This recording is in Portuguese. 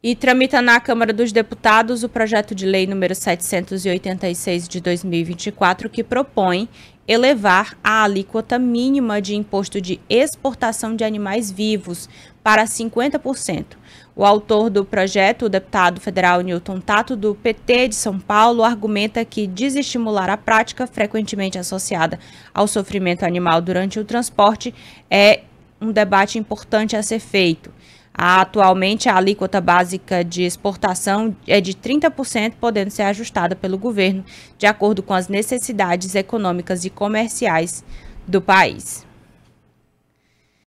E tramita na Câmara dos Deputados o projeto de lei número 786 de 2024, que propõe elevar a alíquota mínima de imposto de exportação de animais vivos para 50%. O autor do projeto, o deputado federal Newton Tato, do PT de São Paulo, argumenta que desestimular a prática frequentemente associada ao sofrimento animal durante o transporte é um debate importante a ser feito. Atualmente, a alíquota básica de exportação é de 30%, podendo ser ajustada pelo governo, de acordo com as necessidades econômicas e comerciais do país.